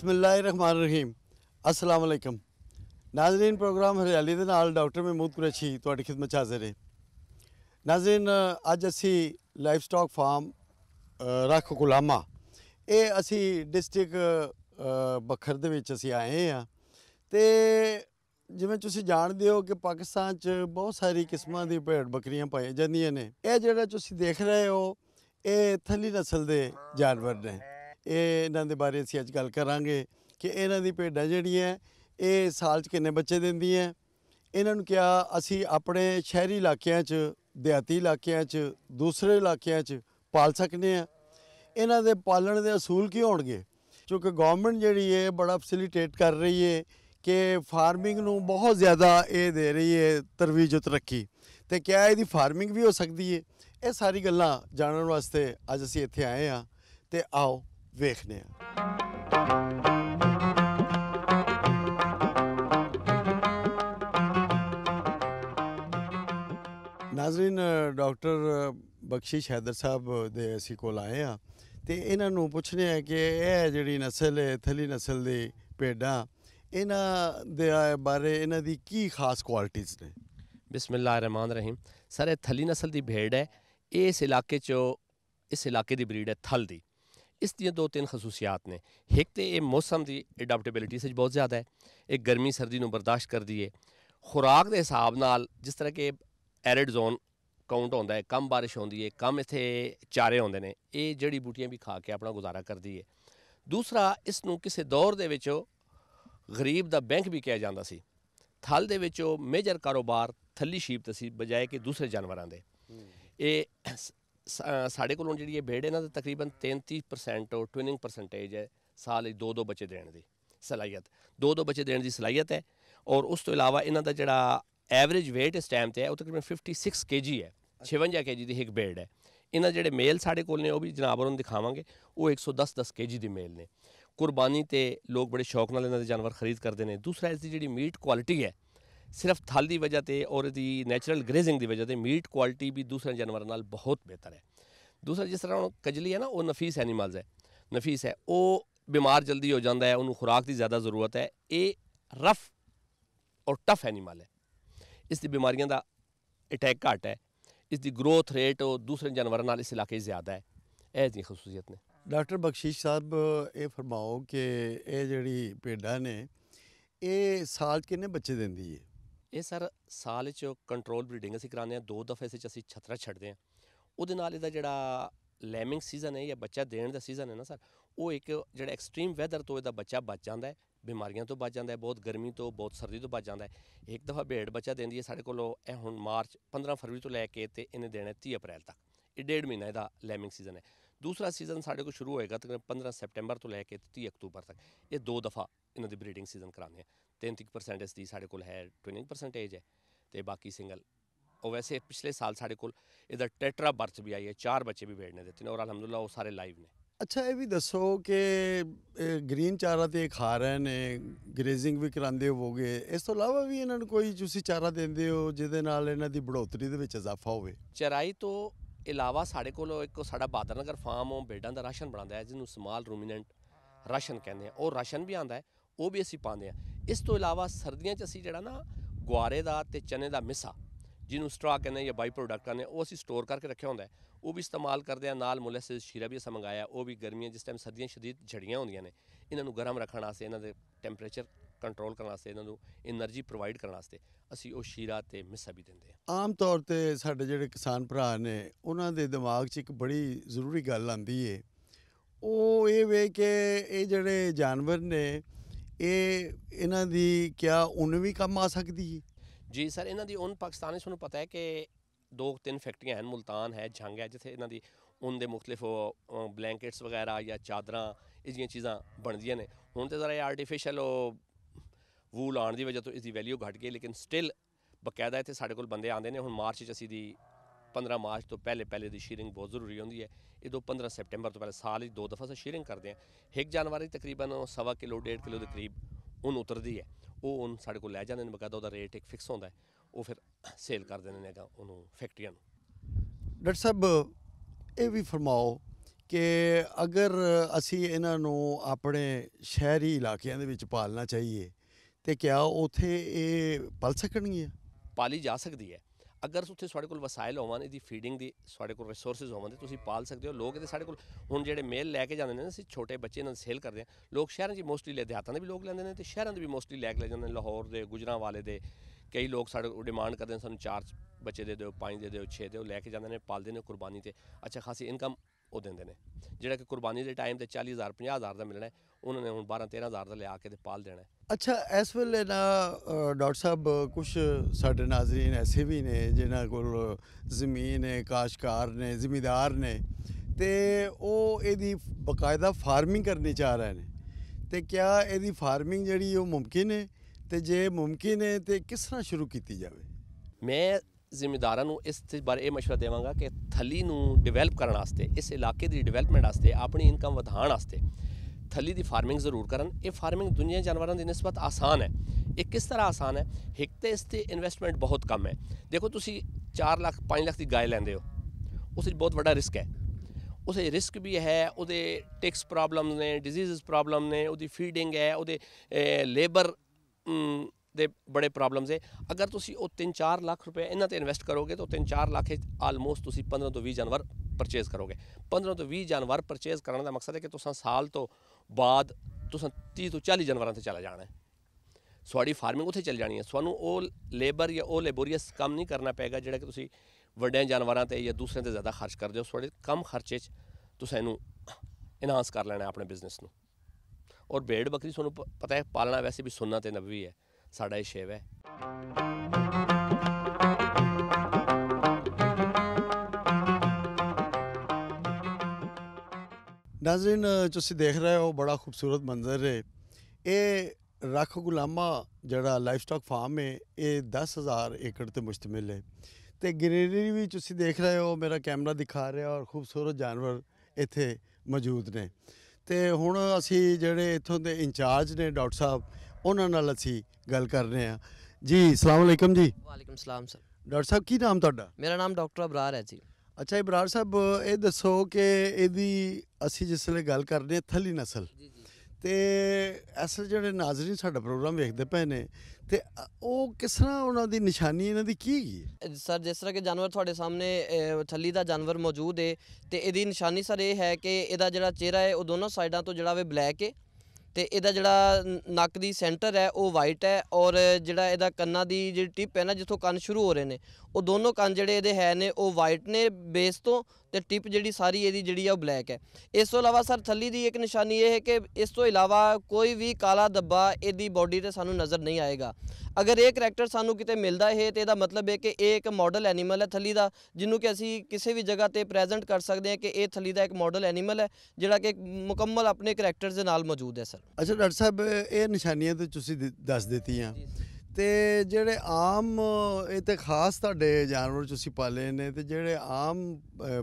ਬismillahirrahmanirrahim ਅਸਲਾਮ ਅਲੈਕਮ ਨਾਜ਼ਰੀਨ ਪ੍ਰੋਗਰਾਮ ਹਰਿਆਲੀ ਦੇ ਨਾਲ ਡਾਕਟਰ ਮਹਿਮੂਦ ਕੁਰੈਸ਼ੀ ਤੁਹਾਡੀ ਖਿਦਮਤ ਹਾਜ਼ਰ ਹੈ ਨਾਜ਼ਰੀਨ ਅੱਜ ਅਸੀਂ ਲਾਈਵ ਸਟਾਕ ਫਾਰਮ ਰੱਖ ਗੁਲਾਮਾ ਇਹ ਅਸੀਂ ਡਿਸਟ੍ਰਿਕਟ ਬਖਰ ਦੇ ਵਿੱਚ ਅਸੀਂ ਆਏ ਆ ਤੇ ਜਿਵੇਂ ਤੁਸੀਂ ਜਾਣਦੇ ਹੋ ਕਿ ਪਾਕਿਸਤਾਨ 'ਚ ਬਹੁਤ ਸਾਰੀ ਕਿਸਮਾਂ ਦੀ ਭੇਡ ਬੱਕਰੀਆਂ ਪਾਈਆਂ ਜਾਂਦੀਆਂ ਨੇ ਇਹ ਜਿਹੜਾ ਤੁਸੀਂ ਦੇਖ ਰਹੇ ਹੋ ਇਹ ਥੱਲੀ ਨਸਲ ਦੇ ਜਾਨਵਰ ਨੇ ਇਹ ਇਹਨਾਂ ਦੇ ਬਾਰੇ ਅਸੀਂ ਅੱਜ ਗੱਲ ਕਰਾਂਗੇ ਕਿ ਇਹਨਾਂ ਦੀ ਭੇਡਾਂ ਜਿਹੜੀਆਂ ਇਹ ਸਾਲ 'ਚ ਕਿੰਨੇ ਬੱਚੇ ਦਿੰਦੀਆਂ ਇਹਨਾਂ ਨੂੰ ਕਿਹਾ ਅਸੀਂ ਆਪਣੇ ਸ਼ਹਿਰੀ ਇਲਾਕਿਆਂ 'ਚ ਦਿਹਾਤੀ ਇਲਾਕਿਆਂ 'ਚ ਦੂਸਰੇ ਇਲਾਕਿਆਂ 'ਚ ਪਾਲ ਸਕਨੇ ਆ ਇਹਨਾਂ ਦੇ ਪਾਲਣ ਦੇ ਅਸੂਲ ਕੀ ਹੋਣਗੇ ਕਿਉਂਕਿ ਗਵਰਨਮੈਂਟ ਜਿਹੜੀ ਹੈ ਬੜਾ ਫੈਸਿਲਿਟੇਟ ਕਰ ਰਹੀ ਹੈ ਕਿ ਫਾਰਮਿੰਗ ਨੂੰ ਬਹੁਤ ਜ਼ਿਆਦਾ ਇਹ ਦੇ ਰਹੀ ਹੈ ਤਰਵੀਜ ਤਰੱਕੀ ਤੇ ਕਿਹਾ ਇਹਦੀ ਫਾਰਮਿੰਗ ਵੀ ਹੋ ਸਕਦੀ ਹੈ ਇਹ ਸਾਰੀ ਗੱਲਾਂ ਜਾਣਨ ਵਾਸਤੇ ਅੱਜ ਅਸੀਂ ਇੱਥੇ ਆਏ ਆ ਤੇ ਆਓ ਵੇਖਦੇ ਨਾਜ਼ਰੀਨ ਡਾਕਟਰ ਬਖਸ਼ਿਸ਼ ਹੈਦਰ ਸਾਹਿਬ ਦੇ ਅਸੀਂ ਕੋਲ ਆਏ ਆ ਤੇ ਇਹਨਾਂ ਨੂੰ ਪੁੱਛਨੇ ਆ ਕਿ ਇਹ ਜਿਹੜੀ ਨਸਲ ਹੈ ਥਲੀ ਨਸਲ ਦੀ ਭੇਡਾਂ ਇਹਨਾਂ ਦੇ ਬਾਰੇ ਇਹਨਾਂ ਦੀ ਕੀ ਖਾਸ ਕੁਆਲਿਟੀਆਂ ਨੇ ਬਿਸਮਿਲ੍ਲਾਹਿਰ ਰਹਿਮਾਨ ਰਹੀਮ ਸਰ ਇਹ ਥਲੀ ਨਸਲ ਦੀ ਭੇਡ ਹੈ ਇਸ ਇਲਾਕੇ 'ਚ ਇਸ ਇਲਾਕੇ ਦੀ ਬਰੀਡ ਹੈ ਥਲ ਦੀ ਇਸ ਦੀਆਂ ਦੋ ਤਿੰਨ ਖਸੂਸੀਅਤ ਨੇ ਇੱਕ ਤੇ ਇਹ ਮੌਸਮ ਦੀ ਐਡਾਪਟੇਬਿਲਿਟੀ ਸੱਚ ਬਹੁਤ ਜ਼ਿਆਦਾ ਹੈ ਇਹ ਗਰਮੀ ਸਰਦੀ ਨੂੰ ਬਰਦਾਸ਼ਤ ਕਰਦੀ ਹੈ ਖੁਰਾਕ ਦੇ ਹਿਸਾਬ ਨਾਲ ਜਿਸ ਤਰ੍ਹਾਂ ਕਿ ਐਰਿਡ ਜ਼ੋਨ ਕਾਊਂਟ ਹੁੰਦਾ ਹੈ ਕਮ بارش ਹੁੰਦੀ ਹੈ ਕਮ ਇਥੇ ਚਾਰੇ ਹੁੰਦੇ ਨੇ ਇਹ ਜੜੀ ਬੂਟੀਆਂ ਵੀ ਖਾ ਕੇ ਆਪਣਾ ਗੁਜ਼ਾਰਾ ਕਰਦੀ ਹੈ ਦੂਸਰਾ ਇਸ ਨੂੰ ਕਿਸੇ ਦੌਰ ਦੇ ਵਿੱਚ ਗਰੀਬ ਦਾ ਬੈਂਕ ਵੀ ਕਿਹਾ ਜਾਂਦਾ ਸੀ ਥਲ ਦੇ ਵਿੱਚ ਉਹ ਮੇਜਰ ਕਾਰੋਬਾਰ ਥੱਲੀ ਸ਼ੀਪ ਤਸੀ ਬਜਾਏ ਕਿ ਦੂਸਰੇ ਜਾਨਵਰਾਂ ਦੇ ਇਹ ਸਾਡੇ ਕੋਲੋਂ ਜਿਹੜੀ ਇਹ ਭੇਡ ਇਹਨਾਂ ਦਾ ਤਕਰੀਬਨ 33% ਉਹ ਟਵਿਨਿੰਗ ਪਰਸੈਂਟੇਜ ਹੈ ਸਾਲ ਇਹ ਦੋ ਦੋ ਬੱਚੇ ਦੇਣ ਦੀ ਸਲਾਹੀਅਤ ਦੋ ਦੋ ਬੱਚੇ ਦੇਣ ਦੀ ਸਲਾਹੀਅਤ ਹੈ ਔਰ ਉਸ ਤੋਂ ਇਲਾਵਾ ਇਹਨਾਂ ਦਾ ਜਿਹੜਾ ਐਵਰੇਜ weight ਇਸ ਟਾਈਮ ਤੇ ਹੈ ਉਹ ਤਕਰੀਬਨ 56 kg ਹੈ 56 kg ਦੀ ਇੱਕ ਬੇੜ ਹੈ ਇਹਨਾਂ ਜਿਹੜੇ ਮੇਲ ਸਾਡੇ ਕੋਲ ਨੇ ਉਹ ਵੀ ਜਨਾਬ ਨੂੰ ਦਿਖਾਵਾਂਗੇ ਉਹ 110 10 kg ਦੀ ਮੇਲ ਨੇ ਕੁਰਬਾਨੀ ਤੇ ਲੋਕ ਬੜੇ ਸ਼ੌਕ ਨਾਲ ਇਹਨਾਂ ਦੇ ਜਾਨਵਰ ਖਰੀਦ ਕਰਦੇ ਨੇ ਦੂਸਰਾ ਇਸ ਦੀ ਜਿਹੜੀ ਮੀਟ ਕੁਆਲਿਟੀ ਹੈ ਸਿਰਫ ਥਲ ਦੀ وجہ ਤੇ ਔਰ ਦੀ ਨੇਚਰਲ ਗ੍ਰੇਜ਼ਿੰਗ ਦੀ وجہ ਤੇ ਮੀਟ ਕੁਆਲਿਟੀ ਵੀ ਦੂਸਰੇ ਜਾਨਵਰਾਂ ਨਾਲ ਬਹੁਤ ਬਿਹਤਰ ਹੈ ਦੂਸਰਾ ਜਿਸ ਤਰ੍ਹਾਂ ਕਜਲੀ ਹੈ ਨਾ ਉਹ ਨਫੀਸ ਐਨੀਮਲਸ ਹੈ ਨਫੀਸ ਹੈ ਉਹ ਬਿਮਾਰ ਜਲਦੀ ਹੋ ਜਾਂਦਾ ਹੈ ਉਹਨੂੰ ਖੁਰਾਕ ਦੀ ਜ਼ਿਆਦਾ ਜ਼ਰੂਰਤ ਹੈ ਇਹ ਰਫ ਔਰ ਟਫ ਐਨੀਮਲ ਹੈ ਇਸ ਦੀ ਬਿਮਾਰੀਆਂ ਦਾ ਅਟੈਕ ਘਟ ਹੈ ਇਸ ਦੀ ਗਰੋਥ ਰੇਟ ਉਹ ਦੂਸਰੇ ਜਾਨਵਰਾਂ ਨਾਲ ਇਸ ਇਲਾਕੇ ਜ਼ਿਆਦਾ ਹੈ ਇਹ ਦੀ ਖਾਸੀਅਤ ਨੇ ਡਾਕਟਰ ਬਖਸ਼ੀਸ਼ ਸਾਹਿਬ ਇਹ ਫਰਮਾਓ ਕਿ ਇਹ ਜਿਹੜੀ ਪੇਡਾ ਨੇ ਇਹ ਸਾਲ ਕਿੰਨੇ ਬੱਚੇ ਦਿੰਦੀ ਹੈ ਇਹ ਸਰ ਸਾਲ 'ਚ ਕੰਟਰੋਲ ਬਰੀਡਿੰਗ ਅਸੀਂ ਕਰਾਉਂਦੇ ਆ ਦੋ ਦਫਾ ਸੇ 'ਚ ਅਸੀਂ ਛਤਰਾ ਛੱਡਦੇ ਆ ਉਹਦੇ ਨਾਲ ਇਹਦਾ ਜਿਹੜਾ ਲੈਮਿੰਗ ਸੀਜ਼ਨ ਹੈ ਜਾਂ ਬੱਚਾ ਦੇਣ ਦਾ ਸੀਜ਼ਨ ਹੈ ਨਾ ਸਰ ਉਹ ਇੱਕ ਜਿਹੜਾ ਐਕਸਟ੍ਰੀਮ ਵੈਦਰ ਤੋਂ ਇਹਦਾ ਬੱਚਾ ਬਚ ਜਾਂਦਾ ਹੈ ਬਿਮਾਰੀਆਂ ਤੋਂ ਬਚ ਜਾਂਦਾ ਹੈ ਬਹੁਤ ਗਰਮੀ ਤੋਂ ਬਹੁਤ ਸਰਦੀ ਤੋਂ ਬਚ ਜਾਂਦਾ ਹੈ ਇੱਕ ਦਫਾ ਭੇਡ ਬੱਚਾ ਦੇਂਦੀ ਹੈ ਸਾਡੇ ਕੋਲੋਂ ਇਹ ਹੁਣ ਮਾਰਚ 15 ਫਰਵਰੀ ਤੋਂ ਲੈ ਕੇ ਤੇ ਇਹਨੇ ਦੇਣਾ 30 ਅਪ੍ਰੈਲ ਤੱਕ ਇਹ ਡੇਢ ਮਹੀਨਾ ਇਹਦਾ ਲੈਮਿੰਗ ਸੀਜ਼ਨ ਹੈ ਦੂਸਰਾ ਸੀਜ਼ਨ ਸਾਡੇ ਕੋਲ ਸ਼ੁਰੂ ਹੋਏਗਾ ਤਕਰੀਬਨ 15 ਸਪਟੈਂਬਰ ਤੋਂ ਲੈ ਕੇ 30 ਅਕਤੂਬਰ ਤੱਕ ਇਹ ਦੋ ਦਫਾ ਇਹਨਾਂ ਦੀ ਬਰੀਡਿੰਗ ਸੀਜ਼ਨ ਕਰਾਉਂਦੇ ਆ 33% ਇਸ ਦੀ ਸਾਡੇ ਕੋਲ ਹੈ 20% ਹੈ ਤੇ ਬਾਕੀ ਸਿੰਗਲ ਉਹ ਵੈਸੇ ਪਿਛਲੇ ਸਾਲ ਸਾਡੇ ਕੋਲ ਇਹਦਾ ਟੈਟਰਾ ਬਰਥ ਵੀ ਆਈ ਹੈ ਚਾਰ ਬੱਚੇ ਵੀ ਵੇੜਨੇ ਦਿੱਤੇ ਨੇ ਔਰ ਅਲਹਮਦੁਲਿਲਾ ਉਹ ਸਾਰੇ ਲਾਈਵ ਨੇ ਅੱਛਾ ਇਹ ਵੀ ਦੱਸੋ ਕਿ ਗ੍ਰੀਨ ਚਾਰਾ ਤੇ ਖਾ ਰਹੇ ਨੇ ਗ੍ਰੇਜ਼ਿੰਗ ਵੀ ਕਰਾਉਂਦੇ ਹੋਵੋਗੇ ਇਸ ਤੋਂ ਇਲਾਵਾ ਵੀ ਇਹਨਾਂ ਨੂੰ ਕੋਈ ਤੁਸੀਂ ਚਾਰਾ ਦਿੰਦੇ ਹੋ ਜਿਹਦੇ ਨਾਲ ਇਹਨਾਂ ਦੀ ਬੜੋਤਰੀ ਦੇ ਵਿੱਚ ਇਜ਼ਾਫਾ ਹੋਵੇ ਚਰਾਈ ਤੋਂ ਇਲਾਵਾ ਸਾਡੇ ਕੋਲ ਇੱਕ ਸਾਡਾ ਬਾਦਰਨਗਰ ਫਾਰਮ ਉਹ ਬੇਡਾਂ ਦਾ ਰਾਸ਼ਨ ਬਣਾਉਂਦਾ ਹੈ ਜਿਹਨੂੰ ਸਮਾਲ ਰੂਮੀਨੈਂਟ ਰਾਸ਼ਨ ਕਹਿੰਦੇ ਆ ਉਹ ਰਾਸ਼ਨ ਵੀ ਆਂਦਾ ਹੈ ਉਹ ਵੀ ਅਸੀਂ ਪਾਉਂਦੇ ਆ ਇਸ ਤੋਂ ਇਲਾਵਾ ਸਰਦੀਆਂ 'ਚ ਅਸੀਂ ਜਿਹੜਾ ਨਾ ਗੁਆਰੇ ਦਾ ਤੇ ਚਨੇ ਦਾ ਮਿਸਾ ਜਿਹਨੂੰ ਸਟਰਾ ਕਹਿੰਦੇ ਜਾਂ ਬਾਈ ਪ੍ਰੋਡਕਟ ਕਹਿੰਦੇ ਉਹ ਅਸੀਂ ਸਟੋਰ ਕਰਕੇ ਰੱਖਿਆ ਹੁੰਦਾ ਉਹ ਵੀ ਇਸਤੇਮਾਲ ਕਰਦੇ ਆ ਨਾਲ ਮੋਲੇਸਿਸ ਸ਼ੀਰਾ ਵੀ ਅਸੀਂ ਮੰਗਾਇਆ ਉਹ ਵੀ ਗਰਮੀਆਂ ਜਿਸ ਟਾਈਮ ਸਰਦੀਆਂ ਸ਼ਦੀਦ ਝੜੀਆਂ ਹੁੰਦੀਆਂ ਨੇ ਇਹਨਾਂ ਨੂੰ ਗਰਮ ਰੱਖਣ ਵਾਸਤੇ ਇਹਨਾਂ ਦੇ ਟੈਂਪਰੇਚਰ ਕੰਟਰੋਲ ਕਰਨ ਵਾਸਤੇ ਇਹਨਾਂ ਨੂੰ એનર્ਜੀ ਪ੍ਰੋਵਾਈਡ ਕਰਨ ਵਾਸਤੇ ਅਸੀਂ ਉਹ ਸ਼ੀਰਾ ਤੇ ਮਿਸਾ ਵੀ ਦਿੰਦੇ ਆ ਆਮ ਤੌਰ ਤੇ ਸਾਡੇ ਜਿਹੜੇ ਕਿਸਾਨ ਭਰਾ ਨੇ ਉਹਨਾਂ ਦੇ ਦਿਮਾਗ 'ਚ ਇੱਕ ਬੜੀ ਜ਼ਰੂਰੀ ਗੱਲ ਆਂਦੀ ਏ ਉਹ ਇਹ ਵੇ ਕਿ ਇਹ ਜਿਹੜੇ ਜਾਨਵਰ ਨੇ ਇਹ ਇਹਨਾਂ ਦੀ ਕਿਆ ਉਨ ਵੀ ਕੰਮ ਆ ਸਕਦੀ ਹੈ ਜੀ ਸਰ ਇਹਨਾਂ ਦੀ ਉਨ ਪਾਕਿਸਤਾਨੀ ਤੁਹਾਨੂੰ ਪਤਾ ਹੈ ਕਿ ਦੋ ਤਿੰਨ ਫੈਕਟਰੀਆਂ ਹਨ ਮਲਤਾਨ ਹੈ ਝੰਗ ਹੈ ਜਿੱਥੇ ਇਹਨਾਂ ਦੀ ਉਨ ਦੇ ਮੁxtਲਿਫ ਬਲੈਂਕਟਸ ਵਗੈਰਾ ਜਾਂ ਚਾਦਰਾਂ ਇਹ ਜੀਆਂ ਚੀਜ਼ਾਂ ਬਣਦੀਆਂ ਨੇ ਹੁਣ ਤੇ ਜ਼ਰਾ ਇਹ ਆਰਟੀਫੀਸ਼ੀਅਲ ਉਹ ਵੂਲ ਆਣ ਦੀ ਵਜ੍ਹਾ ਤੋਂ ਇਸ ਦੀ ਵੈਲਿਊ ਘਟ ਗਈ ਲੇਕਿਨ ਸਟਿਲ ਬਕਾਇਦਾ ਇੱਥੇ ਸਾਡੇ ਕੋਲ ਬੰਦੇ ਆਉਂਦੇ ਨੇ ਹੁਣ ਮਾਰਚ 'ਚ ਅਸੀਂ ਦੀ 15 ਮਾਰਚ ਤੋਂ ਪਹਿਲੇ ਪਹਿਲੇ ਦੀ ਸ਼ੀਰਿੰਗ ਬਹੁਤ ਜ਼ਰੂਰੀ ਹੁੰਦੀ ਹੈ ਇਦੋਂ 15 ਸੈਪਟੈਂਬਰ ਤੋਂ ਪਹਿਲੇ ਸਾਲ ਹੀ ਦੋ ਦਫਾ ਸਾ ਸ਼ੀਰਿੰਗ ਕਰਦੇ ਆ ਇੱਕ ਜਨਵਰੀ ਤਕਰੀਬਨ ਸਵਾ ਕਿਲੋ 1.5 ਕਿਲੋ ਦੇ ਕਰੀਬ ਉਹਨ ਉਤਰਦੀ ਹੈ ਉਹ ਉਹਨ ਸਾਡੇ ਕੋਲ ਲੈ ਜਾਂਦੇ ਨੇ ਬਕਾਇਦਾ ਉਹਦਾ ਰੇਟ ਇੱਕ ਫਿਕਸ ਹੁੰਦਾ ਉਹ ਫਿਰ ਸੇਲ ਕਰ ਦਿੰਦੇ ਨੇ ਉਹਨੂੰ ਫੈਕਟਰੀਆਂ ਨੂੰ ਡਾਕਟਰ ਸਾਹਿਬ ਇਹ ਵੀ ਫਰਮਾਓ ਕਿ ਅਗਰ ਅਸੀਂ ਇਹਨਾਂ ਨੂੰ ਆਪਣੇ ਸ਼ਹਿਰੀ ਇਲਾਕਿਆਂ ਦੇ ਵਿੱਚ ਪਾਲਣਾ ਚਾਹੀਏ ਤੇ ਕਿਹਾ ਉਥੇ ਇਹ ਪਲ ਸਕਣਗੀਆਂ ਪਾਲੀ ਜਾ ਸਕਦੀ ਹੈ ਅਗਰ ਉੱਥੇ ਤੁਹਾਡੇ ਕੋਲ ਵਸਾਇਲ ਹੋਵਾਂ ਇਹਦੀ ਫੀਡਿੰਗ ਦੀ ਤੁਹਾਡੇ ਕੋਲ ਰਿਸੋਰਸਸ ਹੋਵਾਂ ਤੇ ਤੁਸੀਂ ਪਾਲ ਸਕਦੇ ਹੋ ਲੋਕ ਇਹਦੇ ਸਾਡੇ ਕੋਲ ਹੁਣ ਜਿਹੜੇ ਮੇਲ ਲੈ ਕੇ ਜਾਂਦੇ ਨੇ ਅਸੀਂ ਛੋਟੇ ਬੱਚੇ ਨਾਲ ਸੇਲ ਕਰਦੇ ਆ ਲੋਕ ਸ਼ਹਿਰਾਂ 'ਚ ਮੋਸਟਲੀ ਲੈ ਦਿਹਾਤਾਂ ਦੇ ਵੀ ਲੋਕ ਲੈਂਦੇ ਨੇ ਤੇ ਸ਼ਹਿਰਾਂ ਦੇ ਵੀ ਮੋਸਟਲੀ ਲੈ ਕੇ ਲੈ ਜਾਂਦੇ ਨੇ ਲਾਹੌਰ ਦੇ ਗੁਜਰਾਂ ਵਾਲੇ ਦੇ ਕਈ ਲੋਕ ਸਾਡੇ ਕੋਲ ਡਿਮਾਂਡ ਕਰਦੇ ਨੇ ਸਾਨੂੰ ਚਾਰ ਬੱਚੇ ਦੇ ਦਿਓ ਪੰਜ ਦੇ ਦਿਓ ਛੇ ਦੇ ਦਿਓ ਲੈ ਕੇ ਜਾਂਦੇ ਨੇ ਪਾਲਦੇ ਨੇ ਕੁਰਬਾਨੀ ਤੇ ਅੱਛਾ ਖਾਸੀ ਇਨਕਮ ਉਹ ਦਿੰਦੇ ਨੇ ਜਿਹੜਾ ਕਿ ਕੁਰਬਾਨੀ ਦੇ ਟਾਈਮ ਤੇ 40000 50000 ਦਾ ਮਿਲਣਾ ਉਹਨਾਂ ਨੇ ਹੁਣ 12 13000 ਦਾ ਲਿਆ ਕੇ ਤੇ ਪਾਲ ਦੇਣਾ ਅੱਛਾ ਇਸ ਵੇਲੇ ਨਾ ਡਾਕਟਰ ਸਾਹਿਬ ਕੁਝ ਸਾਡੇ ਨਾਜ਼ਰੀਨ ਐਸੇ ਵੀ ਨੇ ਜਿਨ੍ਹਾਂ ਕੋਲ ਜ਼ਮੀਨ ਹੈ ਕਾਸ਼ਕਾਰ ਨੇ ਜ਼ਿਮੀਦਾਰ ਨੇ ਤੇ ਉਹ ਇਹਦੀ ਬਕਾਇਦਾ ਫਾਰਮਿੰਗ ਕਰਨੀ ਚਾਹ ਰਹੇ ਨੇ ਤੇ ਕਿਆ ਇਹਦੀ ਫਾਰਮਿੰਗ ਜਿਹੜੀ ਉਹ ਮੁਮਕਿਨ ਹੈ ਤੇ ਜੇ ਮੁਮਕਿਨ ਹੈ ਤੇ ਕਿਸ ਤਰ੍ਹਾਂ ਸ਼ੁਰੂ ਕੀਤੀ ਜਾਵੇ ਮੈਂ ਜ਼ਿੰਮੇਦਾਰਾਂ ਨੂੰ ਇਸ ਬਾਰੇ ਇਹ مشورہ ਦੇਵਾਂਗਾ ਕਿ ਥੱਲੀ ਨੂੰ ਡਿਵੈਲਪ ਕਰਨ ਵਾਸਤੇ ਇਸ ਇਲਾਕੇ ਦੀ ਡਿਵੈਲਪਮੈਂਟ ਵਾਸਤੇ ਆਪਣੀ ਇਨਕਮ ਵਧਾਉਣ ਵਾਸਤੇ ਥੱਲੀ ਦੀ ਫਾਰਮਿੰਗ ਜ਼ਰੂਰ ਕਰਨ ਇਹ ਫਾਰਮਿੰਗ ਦੁਨੀਆ ਜਾਨਵਰਾਂ ਦੀ ਨਿਸਬਤ ਆਸਾਨ ਹੈ ਇਹ ਕਿਸ ਤਰ੍ਹਾਂ ਆਸਾਨ ਹੈ ਇੱਕ ਤੇ ਇਸ ਤੇ ਇਨਵੈਸਟਮੈਂਟ ਬਹੁਤ ਕਮ ਹੈ ਦੇਖੋ ਤੁਸੀਂ 4 ਲੱਖ 5 ਲੱਖ ਦੀ ਗਾਇ ਲੈਂਦੇ ਹੋ ਉਸ ਵਿੱਚ ਬਹੁਤ ਵੱਡਾ ਰਿਸਕ ਹੈ ਉਸੇ ਰਿਸਕ ਵੀ ਹੈ ਉਹਦੇ ਟੈਕਸ ਪ੍ਰੋਬਲਮਸ ਨੇ ਡਿਜ਼ੀਜ਼ਸ ਪ੍ਰੋਬਲਮ ਨੇ ਉਹਦੀ ਫੀਡਿੰਗ ਹੈ ਉਹਦੇ ਲੇਬਰ ਦੇ ਬੜੇ ਪ੍ਰੋਬਲਮਸ ਹੈ ਅਗਰ ਤੁਸੀਂ ਉਹ 3-4 ਲੱਖ ਰੁਪਏ ਇਹਨਾਂ ਤੇ ਇਨਵੈਸਟ ਕਰੋਗੇ ਤਾਂ 3-4 ਲੱਖ ਆਲਮੋਸਟ ਤੁਸੀਂ 15 ਤੋਂ 20 ਜਾਨਵਰ ਪਰਚੇਸ ਕਰੋਗੇ 15 ਤੋਂ 20 ਜਾਨਵਰ ਪਰਚੇਸ ਕਰਨ ਦਾ ਮਕਸਦ ਹੈ ਕਿ ਤੁਸੀਂ ਸਾਲ ਤੋਂ ਬਾਅਦ ਤੁਸੀਂ 30 ਤੋਂ 40 ਜਾਨਵਰਾਂ ਤੇ ਚਲਾ ਜਾਣਾ ਹੈ ਫਾਰਮਿੰਗ ਉੱਥੇ ਚਲ ਜਾਣੀ ਹੈ ਤੁਹਾਨੂੰ ਉਹ ਲੇਬਰ ਜਾਂ ਉਹ ਲੇਬੋਰੀਅਸ ਕੰਮ ਨਹੀਂ ਕਰਨਾ ਪੈਗਾ ਜਿਹੜਾ ਕਿ ਤੁਸੀਂ ਵੱਡਿਆਂ ਜਾਨਵਰਾਂ ਤੇ ਜਾਂ ਦੂਸਰਿਆਂ ਤੇ ਜ਼ਿਆਦਾ ਖਰਚ ਕਰਦੇ ਹੋ ਤੁਹਾਡੇ ਕਮ ਖਰਚੇ 'ਚ ਤੁਸੀਂ ਇਹਨੂੰ ਇਨਹਾਂਸ ਕਰ ਲੈਣਾ ਆਪਣੇ ਬਿਜ਼ਨਸ ਨੂੰ ਔਰ ਭੇਡ ਬੱਕਰੀ ਤੁਹਾਨੂੰ ਪਤਾ ਹੈ ਪਾਲਣਾ ਵੈਸੇ ਵੀ ਸੁੰਨਾ ਤੇ ਨਬਵੀ ਹੈ ਸਾਡਾ ਇਹ ਸ਼ੇਵ ਹੈ ਨਾਜ਼ਰੀਨ ਤੁਸੀਂ ਦੇਖ ਰਹੇ ਹੋ ਬੜਾ ਖੂਬਸੂਰਤ ਮੰਜ਼ਰ ਹੈ ਇਹ ਰਖ ਗੁਲਾਮਾ ਜਿਹੜਾ ਲਾਈਫਸਟਾਕ ਫਾਰਮ ਹੈ ਇਹ 10000 ਏਕੜ ਤੇ ਮੁਸ਼ਤਮਿਲ ਹੈ ਤੇ ਗ੍ਰੀਨਰੀ ਵੀ ਤੁਸੀਂ ਦੇਖ ਰਹੇ ਹੋ ਮੇਰਾ ਕੈਮਰਾ ਦਿਖਾ ਰਿਹਾ ਔਰ ਖੂਬਸੂਰਤ ਜਾਨਵਰ ਇੱਥੇ ਮੌਜੂਦ ਨੇ ਤੇ ਹੁਣ ਅਸੀਂ ਜਿਹੜੇ ਇੱਥੋਂ ਦੇ ਇੰਚਾਰਜ ਨੇ ਡਾਕਟਰ ਸਾਹਿਬ ਉਹਨਾਂ ਨਾਲ ਅਸੀਂ ਗੱਲ ਕਰ ਰਹੇ ਹਾਂ ਜੀ ਅਸਲਾਮ ਵਾਲੇਕਮ ਜੀ ਵਾਲੇਕਮ ਸਲਾਮ ਸਰ ਡਾਕਟਰ ਸਾਹਿਬ ਕੀ ਨਾਮ ਤੁਹਾਡਾ ਮੇਰਾ ਨਾਮ ਡਾਕਟਰ ਅਬਰਾਰ ਹੈ ਜੀ ਅੱਛਾ ਇਬਰਾਰ ਸਾਹਿਬ ਇਹ ਦੱਸੋ ਕਿ ਇਹਦੀ ਅਸੀਂ ਜਿਸ ਵੇਲੇ ਗੱਲ ਕਰਦੇ ਹਾਂ ਥੱਲੀ ਨਸਲ ਜੀ ਜੀ ਤੇ ਅਸਲ ਜਿਹੜੇ ਨਾਜ਼ਰੀਨ ਸਾਡਾ ਪ੍ਰੋਗਰਾਮ ਵੇਖਦੇ ਪਏ ਨੇ ਤੇ ਉਹ ਕਿਸ ਤਰ੍ਹਾਂ ਉਹਨਾਂ ਦੀ ਨਿਸ਼ਾਨੀ ਇਹਨਾਂ ਦੀ ਕੀ ਹੈ ਸਰ ਜਿਸ ਤਰ੍ਹਾਂ ਕਿ ਜਾਨਵਰ ਤੁਹਾਡੇ ਸਾਹਮਣੇ ਥੱਲੀ ਦਾ ਜਾਨਵਰ ਮੌਜੂਦ ਹੈ ਤੇ ਇਹਦੀ ਨਿਸ਼ਾਨੀ ਸਰ ਇਹ ਹੈ ਕਿ ਇਹਦਾ ਜਿਹੜਾ ਚਿਹਰਾ ਹੈ ਉਹ ਦੋਨੋਂ ਸਾਈਡਾਂ ਤੋਂ ਜਿਹੜਾ ਵੇ ਬਲੈਕ ਹੈ ਤੇ ਇਹਦਾ ਜਿਹੜਾ ਨੱਕ ਦੀ ਸੈਂਟਰ ਹੈ ਉਹ ਵਾਈਟ ਹੈ ਔਰ ਜਿਹੜਾ ਇਹਦਾ ਕੰਨਾਂ ਦੀ ਜਿਹੜੀ ਟਿਪ ਹੈ ਨਾ ਜਿੱਥੋਂ ਕੰਨ ਸ਼ੁਰੂ ਹੋ ਰਹੇ ਨੇ ਉਹ ਦੋਨੋਂ ਕੰਨ ਜਿਹੜੇ ਇਹਦੇ ਹੈ ਨੇ ਉਹ ਵਾਈਟ ਨੇ ਬੇਸ ਤੋਂ ਤੇ ਟਿਪ ਜਿਹੜੀ ਸਾਰੀ ਇਹਦੀ ਜਿਹੜੀ ਆ ਉਹ ਬਲੈਕ ਹੈ ਇਸ ਤੋਂ ਇਲਾਵਾ ਸਰ ਥੱਲੀ ਦੀ ਇੱਕ ਨਿਸ਼ਾਨੀ ਇਹ ਹੈ ਕਿ ਇਸ ਤੋਂ ਇਲਾਵਾ ਕੋਈ ਵੀ ਕਾਲਾ ਦੱਬਾ ਇਹਦੀ ਬਾਡੀ ਤੇ ਸਾਨੂੰ ਨਜ਼ਰ ਨਹੀਂ ਆਏਗਾ ਅਗਰ ਇਹ ਕੈਰੈਕਟਰ ਸਾਨੂੰ ਕਿਤੇ ਮਿਲਦਾ ਹੈ ਤੇ ਇਹਦਾ ਮਤਲਬ ਹੈ ਕਿ ਇਹ ਇੱਕ ਮਾਡਲ ਐਨੀਮਲ ਹੈ ਥੱਲੀ ਦਾ ਜਿਹਨੂੰ ਕਿ ਅਸੀਂ ਕਿਸੇ ਵੀ ਜਗ੍ਹਾ ਤੇ ਪ੍ਰੈਜ਼ੈਂਟ ਕਰ ਸਕਦੇ ਹਾਂ ਕਿ ਇਹ ਥੱਲੀ ਦਾ ਇੱਕ ਮਾਡਲ ਐਨੀਮਲ ਹੈ ਜਿਹੜਾ ਕਿ ਮੁਕੰਮਲ ਆਪਣੇ ਕੈਰੈਕਟਰਸ ਦੇ ਨਾਲ ਮੌਜੂਦ ਹੈ ਸਰ ਅੱਛਾ ਡਾਕਟਰ ਸਾਹਿਬ ਇਹ ਨਿਸ਼ਾਨੀਆਂ ਤੇ ਤੁਸੀਂ ਦੱਸ ਦਿੱਤੀਆਂ ਤੇ ਜਿਹੜੇ ਆਮ ਇਹ ਤੇ ਖਾਸ ਤੁਹਾਡੇ ਜਾਨਵਰ ਤੁਸੀਂ ਪਾਲੇ ਨੇ ਤੇ ਜਿਹੜੇ ਆਮ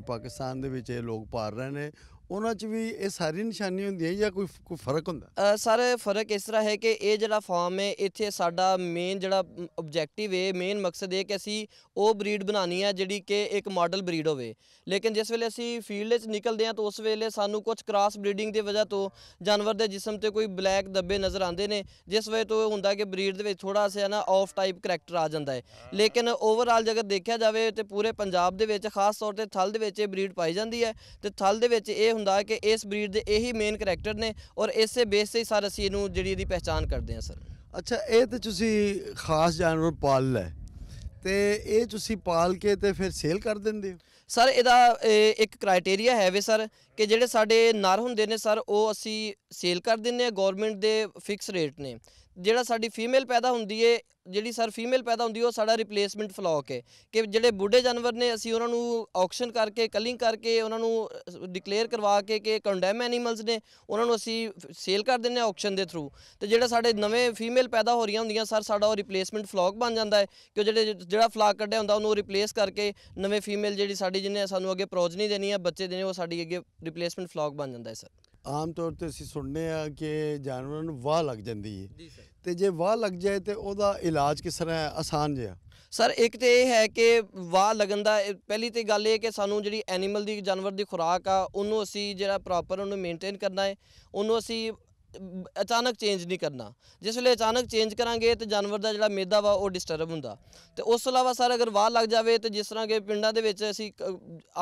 ਪਾਕਿਸਤਾਨ ਦੇ ਵਿੱਚ ਇਹ ਲੋਕ ਪਾਲ ਰਹੇ ਨੇ ਉਹਨਾਂ 'ਚ ਵੀ ਇਹ ਸਾਰੀ ਨਿਸ਼ਾਨੀ ਹੁੰਦੀ ਹੈ ਜਾਂ ਕੋਈ ਕੋਈ ਫਰਕ ਹੁੰਦਾ ਸਰ ਫਰਕ ਇਸ ਤਰ੍ਹਾਂ ਹੈ ਕਿ ਇਹ ਜਿਹੜਾ ਫਾਰਮ ਹੈ ਇੱਥੇ ਸਾਡਾ ਮੇਨ ਜਿਹੜਾ ਆਬਜੈਕਟਿਵ ਹੈ ਮੇਨ ਮਕਸਦ ਇਹ ਕਿ ਅਸੀਂ ਉਹ ਬਰੀਡ ਬਣਾਣੀ ਹੈ ਜਿਹੜੀ ਕਿ ਇੱਕ ਮਾਡਲ ਬਰੀਡ ਹੋਵੇ ਲੇਕਿਨ ਜਿਸ ਵੇਲੇ ਅਸੀਂ ਫੀਲਡ 'ਚ ਨਿਕਲਦੇ ਹਾਂ ਤਾਂ ਉਸ ਵੇਲੇ ਸਾਨੂੰ ਕੁਝ ਕ੍ਰਾਸ ਬਰੀਡਿੰਗ ਦੀ ਵਜ੍ਹਾ ਤੋਂ ਜਾਨਵਰ ਦੇ ਜਿਸਮ ਤੇ ਕੋਈ ਬਲੈਕ ਦੱਬੇ ਨਜ਼ਰ ਆਉਂਦੇ ਨੇ ਜਿਸ ਵਜ੍ਹਾ ਤੋਂ ਹੁੰਦਾ ਕਿ ਬਰੀਡ ਦੇ ਵਿੱਚ ਥੋੜਾ ਜਿਹਾ ਨਾ ਆਫ ਟਾਈਪ ਕੈਰੈਕਟਰ ਆ ਜਾਂਦਾ ਹੈ ਲੇਕਿਨ ਓਵਰਆਲ ਜੇਕਰ ਦੇਖਿਆ ਜਾਵੇ ਤੇ ਪੂਰੇ ਪੰਜਾਬ ਦੇ ਵਿੱਚ ਖਾਸ ਤੌਰ ਤੇ ਥਲ ਦੇ ਵਿੱਚ ਇਹ ਬਰੀਡ ਪਾਈ ਜਾਂਦੀ ਹੈ ਤੇ ਥਲ ਦੇ ਵਿੱਚ ਇਹ ਹੁੰਦਾ ਕਿ ਇਸ ਬਰੀਡ ਦੇ ਇਹੀ ਮੇਨ ਕੈਰੈਕਟਰ ਨੇ ਔਰ ਇਸੇ ਬੇਸ ਤੇ ਹੀ ਸਰ ਅਸੀਂ ਇਹਨੂੰ ਜਿਹੜੀ ਇਹਦੀ ਪਹਿਚਾਨ ਕਰਦੇ ਹਾਂ ਸਰ ਅੱਛਾ ਇਹ ਤੇ ਤੁਸੀਂ ਖਾਸ ਜਾਨਵਰ ਪਾਲ ਲੈ ਤੇ ਇਹ ਤੁਸੀਂ ਪਾਲ ਕੇ ਤੇ ਫਿਰ ਸੇਲ ਕਰ ਦਿੰਦੇ ਹੋ ਸਰ ਇਹਦਾ ਇੱਕ ਕ੍ਰਾਈਟੇਰੀਆ ਹੈ ਵੇ ਸਰ ਕਿ ਜਿਹੜੇ ਸਾਡੇ ਨਰ ਹੁੰਦੇ ਨੇ ਸਰ ਉਹ ਅਸੀਂ ਸੇਲ ਕਰ ਦਿੰਨੇ ਆ ਗਵਰਨਮੈਂਟ ਦੇ ਫਿਕਸ ਰੇਟ ਨੇ ਜਿਹੜਾ ਸਾਡੀ ਫੀਮੇਲ ਪੈਦਾ ਹੁੰਦੀ ਏ ਜਿਹੜੀ ਸਰ ਫੀਮੇਲ ਪੈਦਾ ਹੁੰਦੀ ਉਹ ਸਾਡਾ ਰਿਪਲੇਸਮੈਂਟ ਫਲੌਕ ਹੈ ਕਿ ਜਿਹੜੇ ਬੁੱਢੇ ਜਾਨਵਰ ਨੇ ਅਸੀਂ ਉਹਨਾਂ ਨੂੰ ਆਕਸ਼ਨ ਕਰਕੇ ਕਲਿੰਗ ਕਰਕੇ ਉਹਨਾਂ ਨੂੰ ਡਿਕਲੇਅਰ ਕਰਵਾ ਕੇ ਕਿ ਕੰਡੈਮ ਐਨੀਮਲਸ ਨੇ ਉਹਨਾਂ ਨੂੰ ਅਸੀਂ ਸੇਲ ਕਰ ਦਿੰਨੇ ਆ ਆਕਸ਼ਨ ਦੇ ਥਰੂ ਤੇ ਜਿਹੜਾ ਸਾਡੇ ਨਵੇਂ ਫੀਮੇਲ ਪੈਦਾ ਹੋ ਰਹੀਆਂ ਹੁੰਦੀਆਂ ਸਰ ਸਾਡਾ ਉਹ ਰਿਪਲੇਸਮੈਂਟ ਫਲੌਕ ਬਣ ਜਾਂਦਾ ਹੈ ਕਿ ਜਿਹੜੇ ਜਿਹੜਾ ਫਲਾਕ ਕੱਢਿਆ ਹੁੰਦਾ ਉਹਨੂੰ ਰਿਪਲੇਸ ਕਰਕੇ ਨਵੇਂ ਫੀਮੇਲ ਜਿਹੜੀ ਸਾਡੀ ਜਿੰਨੇ ਸਾਨੂੰ ਅੱਗੇ ਪ੍ਰੋਜਨੀ ਦੇਣੀ ਆ ਬੱਚੇ ਦੇਣੇ ਉਹ ਸਾਡੀ ਅੱਗੇ ਰਿਪਲੇਸਮੈਂਟ ਫਲੌਕ ਬਣ ਜਾਂਦਾ ਹੈ ਸਰ ਆਮ ਤੌਰ ਤੇ ਅਸੀਂ ਸੁਣਨੇ ਆ ਕਿ ਜਾਨਵਰਾਂ ਨੂੰ ਵਾਹ ਲੱਗ ਜਾਂਦੀ ਹੈ ਜੀ ਸਰ ਤੇ ਜੇ ਵਾਹ ਲੱਗ ਜਾਏ ਤੇ ਉਹਦਾ ਇਲਾਜ ਕਿਸ ਤਰ੍ਹਾਂ ਹੈ ਆਸਾਨ ਜਿਹਾ ਸਰ ਇੱਕ ਤੇ ਇਹ ਹੈ ਕਿ ਵਾਹ ਲਗਨ ਦਾ ਪਹਿਲੀ ਤੇ ਗੱਲ ਇਹ ਕਿ ਸਾਨੂੰ ਜਿਹੜੀ ਐਨੀਮਲ ਦੀ ਜਾਨਵਰ ਦੀ ਖੁਰਾਕ ਆ ਉਹਨੂੰ ਅਸੀਂ ਜਿਹੜਾ ਪ੍ਰੋਪਰ ਉਹਨੂੰ ਮੇਨਟੇਨ ਕਰਨਾ ਹੈ ਉਹਨੂੰ ਅਸੀਂ ਅਚਾਨਕ ਚੇਂਜ ਨਹੀਂ ਕਰਨਾ ਜਿਸ ਵੇਲੇ ਅਚਾਨਕ ਚੇਂਜ ਕਰਾਂਗੇ ਤੇ ਜਾਨਵਰ ਦਾ ਜਿਹੜਾ ਮੇਦਾ ਵਾ ਉਹ ਡਿਸਟਰਬ ਹੁੰਦਾ ਤੇ ਉਸ ਤੋਂ ਇਲਾਵਾ ਸਰ ਅਗਰ ਵਾਹ ਲੱਗ ਜਾਵੇ ਤੇ ਜਿਸ ਤਰ੍ਹਾਂ ਕਿ ਪਿੰਡਾਂ ਦੇ ਵਿੱਚ ਅਸੀਂ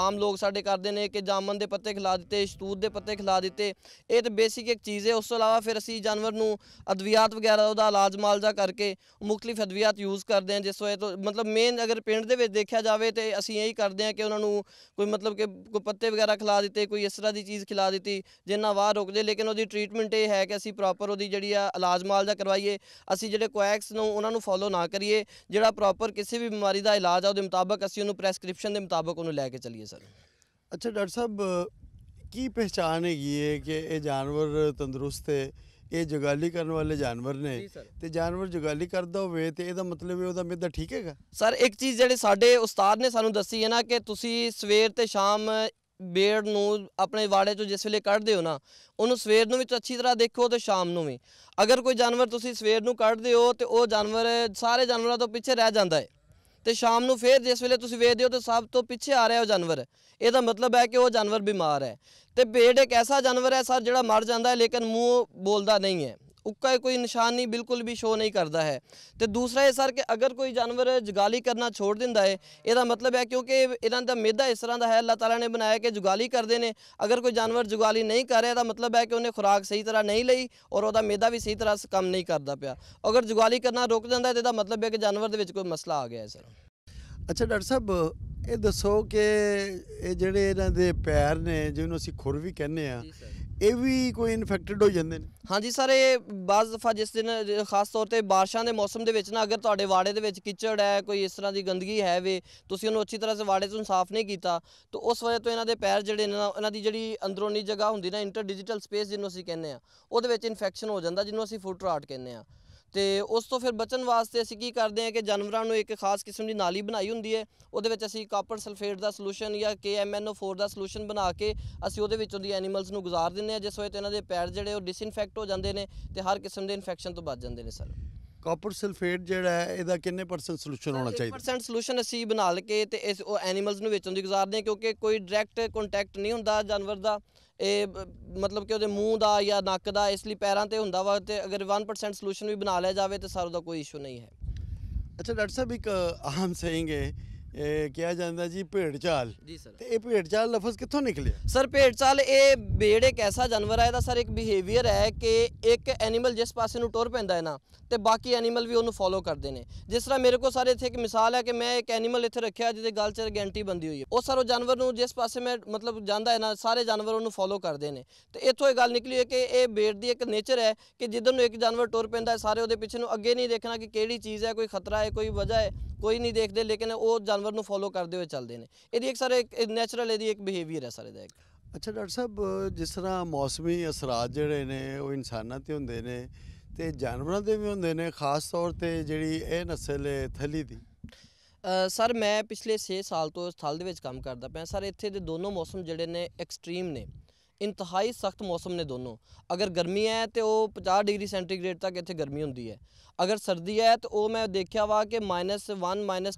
ਆਮ ਲੋਕ ਸਾਡੇ ਕਰਦੇ ਨੇ ਕਿ ਜਾਮਨ ਦੇ ਪੱਤੇ ਖਿਲਾ ਦਿੱਤੇ ਸ਼ਤੂਤ ਦੇ ਪੱਤੇ ਖਿਲਾ ਦਿੱਤੇ ਇਹ ਤੇ ਬੇਸਿਕ ਇੱਕ ਚੀਜ਼ ਹੈ ਉਸ ਤੋਂ ਇਲਾਵਾ ਫਿਰ ਅਸੀਂ ਜਾਨਵਰ ਨੂੰ ਅਦਵਿਆਤ ਵਗੈਰਾ ਉਹਦਾ ਇਲਾਜ ਮਾਲਜਾ ਕਰਕੇ ਮੁxtਲਿਫ ਅਦਵਿਆਤ ਯੂਜ਼ ਕਰਦੇ ਹਾਂ ਜਿਸ ਤੋਂ ਮਤਲਬ ਮੇਨ ਅਗਰ ਪਿੰਡ ਦੇ ਵਿੱਚ ਦੇਖਿਆ ਜਾਵੇ ਤੇ ਅਸੀਂ ਇਹੀ ਕਰਦੇ ਹਾਂ ਕਿ ਉਹਨਾਂ ਨੂੰ ਕੋਈ ਮਤਲਬ ਕਿ ਕੋਈ ਪੱਤੇ ਵਗੈਰਾ ਖਿਲਾ ਦਿੱਤੇ ਕੋਈ ਇਸ ਤਰ੍ਹਾਂ ਦੀ ਚੀਜ਼ ਖਿਲਾ ਦਿੱਤੀ ਜਿੰਨਾ ਵਾਹ ਰੁਕ ਲੇਕਿਨ ਉਹਦੀ ਟ੍ਰੀਟਮੈਂਟ ਇਹ ਹੈ ਹੈ ਕਿ ਅਸੀਂ ਪ੍ਰੋਪਰ ਉਹਦੀ ਜਿਹੜੀ ਆ ਇਲਾਜ ਮਾਲ ਦਾ ਕਰਵਾਈਏ ਅਸੀਂ ਜਿਹੜੇ ਕੋਐਕਸ ਨੂੰ ਉਹਨਾਂ ਨੂੰ ਫੋਲੋ ਨਾ ਕਰੀਏ ਜਿਹੜਾ ਪ੍ਰੋਪਰ ਕਿਸੇ ਵੀ ਬਿਮਾਰੀ ਦਾ ਇਲਾਜ ਆ ਉਹਦੇ ਮੁਤਾਬਕ ਅਸੀਂ ਉਹਨੂੰ ਪ੍ਰੈਸਕ੍ਰਿਪਸ਼ਨ ਦੇ ਮੁਤਾਬਕ ਉਹਨੂੰ ਲੈ ਕੇ ਚੱਲੀਏ ਸਰ ਅੱਛਾ ਡਾਕਟਰ ਸਾਹਿਬ ਕੀ ਪਛਾਣ ਹੈਗੀ ਹੈ ਕਿ ਇਹ ਜਾਨਵਰ ਤੰਦਰੁਸਤ ਹੈ ਇਹ ਜੁਗਾਲੀ ਕਰਨ ਵਾਲੇ ਜਾਨਵਰ ਨੇ ਤੇ ਜਾਨਵਰ ਜੁਗਾਲੀ ਕਰਦਾ ਹੋਵੇ ਤੇ ਇਹਦਾ ਮਤਲਬ ਇਹ ਉਹਦਾ ਮਿੱਦਾ ਠੀਕ ਹੈਗਾ ਸਰ ਇੱਕ ਚੀਜ਼ ਜਿਹੜੇ ਸਾਡੇ ਉਸਤਾਦ ਨੇ ਸਾਨੂੰ ਦੱਸੀ ਹੈ ਨਾ ਕਿ ਤੁਸੀਂ ਸਵੇਰ ਤੇ ਸ਼ਾਮ ਬੇੜ ਨੂੰ ਆਪਣੇ ਵਾੜੇ ਤੋਂ ਜਿਸ ਵੇਲੇ ਕੱਢਦੇ ਹੋ ਨਾ ਉਹਨੂੰ ਸਵੇਰ ਨੂੰ ਵੀ ਅੱਛੀ ਤਰ੍ਹਾਂ ਦੇਖੋ ਤੇ ਸ਼ਾਮ ਨੂੰ ਵੀ ਅਗਰ ਕੋਈ ਜਾਨਵਰ ਤੁਸੀਂ ਸਵੇਰ ਨੂੰ ਕੱਢਦੇ ਹੋ ਤੇ ਉਹ ਜਾਨਵਰ ਸਾਰੇ ਜਾਨਵਰਾਂ ਤੋਂ ਪਿੱਛੇ ਰਹਿ ਜਾਂਦਾ ਹੈ ਤੇ ਸ਼ਾਮ ਨੂੰ ਫੇਰ ਜਿਸ ਵੇਲੇ ਤੁਸੀਂ ਵੇਖਦੇ ਹੋ ਤੇ ਸਭ ਤੋਂ ਪਿੱਛੇ ਆ ਰਿਹਾ ਉਹ ਜਾਨਵਰ ਇਹਦਾ ਮਤਲਬ ਹੈ ਕਿ ਉਹ ਜਾਨਵਰ ਬਿਮਾਰ ਹੈ ਤੇ ਬੇੜ ਇੱਕ ਐਸਾ ਜਾਨਵਰ ਹੈ ਸਰ ਜਿਹੜਾ ਮਰ ਜਾਂਦਾ ਹੈ ਲੇਕਿਨ ਮੂੰਹ ਬੋਲਦਾ ਨਹੀਂ ਹੈ उसका ਕੋਈ ਨਿਸ਼ਾਨ ਨਹੀਂ ਬਿਲਕੁਲ ਵੀ ਸ਼ੋ ਨਹੀਂ ਕਰਦਾ ਹੈ ਤੇ ਦੂਸਰਾ ਇਹ ਸਰ ਕਿ ਅਗਰ ਕੋਈ ਜਾਨਵਰ ਜੁਗਾਲੀ ਕਰਨਾ ਛੋੜ ਦਿੰਦਾ ਹੈ ਇਹਦਾ ਮਤਲਬ ਹੈ ਕਿਉਂਕਿ ਇਹਨਾਂ ਦਾ ਮੇਦਾ ਇਸ ਤਰ੍ਹਾਂ ਦਾ ਹੈ ਅੱਲਾਹ ਤਾਲਾ ਨੇ ਬਣਾਇਆ ਕਿ ਜੁਗਾਲੀ ਕਰਦੇ ਨੇ ਅਗਰ ਕੋਈ ਜਾਨਵਰ ਜੁਗਾਲੀ ਨਹੀਂ ਕਰ ਰਿਹਾ ਤਾਂ ਮਤਲਬ ਹੈ ਕਿ ਉਹਨੇ ਖੁਰਾਕ ਸਹੀ ਤਰ੍ਹਾਂ ਨਹੀਂ ਲਈ ਔਰ ਉਹਦਾ ਮੇਦਾ ਵੀ ਸਹੀ ਤਰ੍ਹਾਂ ਕੰਮ ਨਹੀਂ ਕਰਦਾ ਪਿਆ ਅਗਰ ਜੁਗਾਲੀ ਕਰਨਾ ਰੁਕ ਜਾਂਦਾ ਤੇ ਇਹਦਾ ਮਤਲਬ ਹੈ ਕਿ ਜਾਨਵਰ ਦੇ ਵਿੱਚ ਕੋਈ ਮਸਲਾ ਆ ਗਿਆ ਹੈ ਸਰ ਅੱਛਾ ਡਾਕਟਰ ਸਾਹਿਬ ਇਹ ਦੱਸੋ ਕਿ ਇਹ ਜਿਹੜੇ ਇਹਨਾਂ ਦੇ ਪੈਰ ਨੇ ਜਿਹਨੂੰ ਅਸੀਂ ਖੁਰ ਵੀ ਕਹਿੰਦੇ ਆ ਇਹ ਵੀ ਕੋਈ ਇਨਫੈਕਟਡ ਹੋ ਜਾਂਦੇ ਨੇ ਹਾਂਜੀ ਸਰ ਇਹ ਬਾਜ਼ ਦਫਾ ਜਿਸ ਦਿਨ ਖਾਸ ਤੌਰ ਤੇ ਬਾਰਿਸ਼ਾਂ ਦੇ ਮੌਸਮ ਦੇ ਵਿੱਚ ਨਾ ਅਗਰ ਤੁਹਾਡੇ ਵਾੜੇ ਦੇ ਵਿੱਚ ਕਿਚੜ ਹੈ ਕੋਈ ਇਸ ਤਰ੍ਹਾਂ ਦੀ ਗੰਦਗੀ ਹੈ ਵੇ ਤੁਸੀਂ ਉਹਨੂੰ ਅੱਛੀ ਤਰ੍ਹਾਂ ਸੇ ਵਾੜੇ ਤੋਂ ਸਾਫ਼ ਨਹੀਂ ਕੀਤਾ ਤਾਂ ਉਸ ਵਜ੍ਹਾ ਤੋਂ ਇਹਨਾਂ ਦੇ ਪੈਰ ਜਿਹੜੇ ਇਹਨਾਂ ਦੀ ਜਿਹੜੀ ਅੰਦਰੂਨੀ ਜਗ੍ਹਾ ਹੁੰਦੀ ਨਾ ਇੰਟਰ ਡਿਜੀਟਲ ਸਪੇਸ ਜਿਹਨੂੰ ਅਸੀਂ ਕਹਿੰਦੇ ਆ ਉਹਦੇ ਵਿੱਚ ਇਨਫੈਕਸ਼ਨ ਹੋ ਜਾਂਦਾ ਜਿਹਨੂੰ ਅਸੀਂ ਫੁੱਟ ਰਾਟ ਕਹਿੰਦੇ ਆ ਤੇ ਉਸ ਤੋਂ ਫਿਰ ਬਚਣ ਵਾਸਤੇ ਅਸੀਂ ਕੀ ਕਰਦੇ ਆ ਕਿ ਜਾਨਵਰਾਂ ਨੂੰ ਇੱਕ ਖਾਸ ਕਿਸਮ ਦੀ ਨਾਲੀ ਬਣਾਈ ਹੁੰਦੀ ਹੈ ਉਹਦੇ ਵਿੱਚ ਅਸੀਂ ਕਾਪਰ ਸਲਫੇਟ ਦਾ ਸੋਲੂਸ਼ਨ ਜਾਂ KMNO4 ਦਾ ਸੋਲੂਸ਼ਨ ਬਣਾ ਕੇ ਅਸੀਂ ਉਹਦੇ ਵਿੱਚੋਂ ਦੀ ਐਨੀਮਲਸ ਨੂੰ ਗੁਜ਼ਾਰ ਦਿੰਦੇ ਆ ਜਿਸ ਵਜ੍ਹਾ ਤੇ ਇਹਨਾਂ ਦੇ ਪੈਰ ਜਿਹੜੇ ਉਹ ਡਿਸਇਨਫੈਕਟ ਹੋ ਜਾਂਦੇ ਨੇ ਤੇ ਹਰ ਕਿਸਮ ਦੇ ਇਨਫੈਕਸ਼ਨ ਤੋਂ ਬਚ ਜਾਂਦੇ ਨੇ ਸਰ ਕਾਪਰ ਸਲਫੇਟ ਜਿਹੜਾ ਹੈ ਇਹਦਾ ਕਿੰਨੇ ਪਰਸੈਂਟ ਸੋਲੂਸ਼ਨ ਹੋਣਾ ਚਾਹੀਦਾ 1% ਸੋਲੂਸ਼ਨ ਅਸੀਂ ਬਣਾ ਕੇ ਤੇ ਇਸ ਉਹ ਐਨੀਮਲਸ ਨੂੰ ਵੇਚਣ ਦੀ ਗੁਜ਼ਾਰਦੇ ਹਾਂ ਕਿਉਂਕਿ ਕੋਈ ਡਾਇਰੈਕਟ ਕੰਟੈਕਟ ਨਹੀਂ ਹੁੰਦਾ ਜਾਨਵਰ ਦਾ ਇਹ ਮਤਲਬ ਕਿ ਉਹਦੇ ਮੂੰਹ ਦਾ ਜਾਂ ਨੱਕ ਦਾ ਇਸ ਲਈ ਪੈਰਾਂ ਤੇ ਹੁੰਦਾ ਵਾ ਤੇ ਅਗਰ 1% ਸੋਲੂਸ਼ਨ ਵੀ ਬਣਾ ਲਿਆ ਜਾਵੇ ਤੇ ਸਾਰਾ ਦਾ ਕੋਈ ਇਸ਼ੂ ਨਹੀਂ ਹੈ ਅੱਛਾ ਡਾਕਟਰ ਸਾਹਿਬ ਇੱਕ ਆਮ ਸੇਇੰਗ ਹੈ ਇਹ ਕਿਹਾ ਜਾਂਦਾ ਜੀ ਭੇਡ ਚਾਲ ਜੀ ਸਰ ਤੇ ਇਹ ਭੇਡ ਚਾਲ ਲਫ਼ਜ਼ ਕਿੱਥੋਂ ਨਿਕਲਿਆ ਸਰ ਭੇਡ ਚਾਲ ਇਹ ਬੇੜ ਇੱਕ ਐਸਾ ਜਾਨਵਰ ਹੈ ਇਹਦਾ ਸਰ ਇੱਕ ਬਿਹੇਵੀਅਰ ਹੈ ਕਿ ਇੱਕ ਐਨੀਮਲ ਜਿਸ ਪਾਸੇ ਨੂੰ ਟੁਰ ਪੈਂਦਾ ਹੈ ਨਾ ਤੇ ਬਾਕੀ ਐਨੀਮਲ ਵੀ ਉਹਨੂੰ ਫੋਲੋ ਕਰਦੇ ਨੇ ਜਿਸ ਤਰ੍ਹਾਂ ਮੇਰੇ ਕੋਲ ਸਾਰੇ ਇੱਥੇ ਇੱਕ ਮਿਸਾਲ ਹੈ ਕਿ ਮੈਂ ਇੱਕ ਐਨੀਮਲ ਇੱਥੇ ਰੱਖਿਆ ਜਿਹਦੇ ਗਲ 'ਚ ਗੈਂਟੀ ਬੰਦੀ ਹੋਈ ਹੈ ਉਹ ਸਰ ਉਹ ਜਾਨਵਰ ਨੂੰ ਜਿਸ ਪਾਸੇ ਮੈਂ ਮਤਲਬ ਜਾਂਦਾ ਹੈ ਨਾ ਸਾਰੇ ਜਾਨਵਰ ਉਹਨੂੰ ਫੋਲੋ ਕਰਦੇ ਨੇ ਤੇ ਇੱਥੋਂ ਇਹ ਗੱਲ ਨਿਕਲੀ ਹੈ ਕਿ ਇਹ ਬੇੜ ਦੀ ਇੱਕ ਨੇਚਰ ਹੈ ਕਿ ਜਿੱਦਨ ਨੂੰ ਇੱਕ ਜਾਨਵਰ ਟੁਰ ਪੈਂਦਾ ਹੈ ਸਾਰੇ ਉਹਦੇ ਪਿੱਛੇ ਨੂੰ ਅੱਗੇ ਨਹੀਂ ਦੇਖਣਾ ਕਿ ਕਿਹੜੀ ਚੀਜ਼ ਹੈ ਕੋਈ ਖਤਰਾ ਹੈ ਕੋਈ ਵਜ੍ਹਾ ਹੈ ਕੋਈ ਨਹੀਂ ਦੇਖਦੇ ਲੇਕਿਨ ਉਹ ਜਾਨਵਰ ਨੂੰ ਫੋਲੋ ਕਰਦੇ ਹੋਏ ਚੱਲਦੇ ਨੇ ਇਹਦੀ ਇੱਕ ਸਾਰੇ ਨੇਚਰਲ ਇਹਦੀ ਇੱਕ ਬਿਹੇਵੀਅਰ ਹੈ ਸਾਰੇ ਦਾ ਇੱਕ ਅੱਛਾ ਡਾਕਟਰ ਸਾਹਿਬ ਜਿਸ ਤਰ੍ਹਾਂ ਮੌਸਮੀ ਅਸਰਾਂ ਜਿਹੜੇ ਨੇ ਉਹ ਇਨਸਾਨਾਂ ਤੇ ਹੁੰਦੇ ਨੇ ਤੇ ਜਾਨਵਰਾਂ ਦੇ ਵੀ ਹੁੰਦੇ ਨੇ ਖਾਸ ਤੌਰ ਤੇ ਜਿਹੜੀ ਇਹ ਨਸਲ ਹੈ ਥਲੀ ਦੀ ਸਰ ਮੈਂ ਪਿਛਲੇ 6 ਸਾਲ ਤੋਂ ਇਸ ਥਲ ਦੇ ਵਿੱਚ ਕੰਮ ਕਰਦਾ ਪਿਆ ਸਰ ਇੱਥੇ ਦੇ ਦੋਨੋਂ ਮੌਸਮ ਜਿਹੜੇ ਨੇ ਐਕਸਟ੍ਰੀਮ ਨੇ ਇੰਤਹਾਈ ਸਖਤ ਮੌਸਮ ਨੇ ਦੋਨੋਂ ਅਗਰ ਗਰਮੀ ਹੈ ਤੇ ਉਹ 50 ਡਿਗਰੀ ਸੈਂਟੀਗ੍ਰੇਡ ਤੱਕ ਇੱਥੇ ਗਰਮੀ ਹੁੰਦੀ ਹੈ ਅਗਰ ਸਰਦੀ ਹੈ ਤੇ ਉਹ ਮੈਂ ਦੇਖਿਆ ਵਾ ਕਿ -1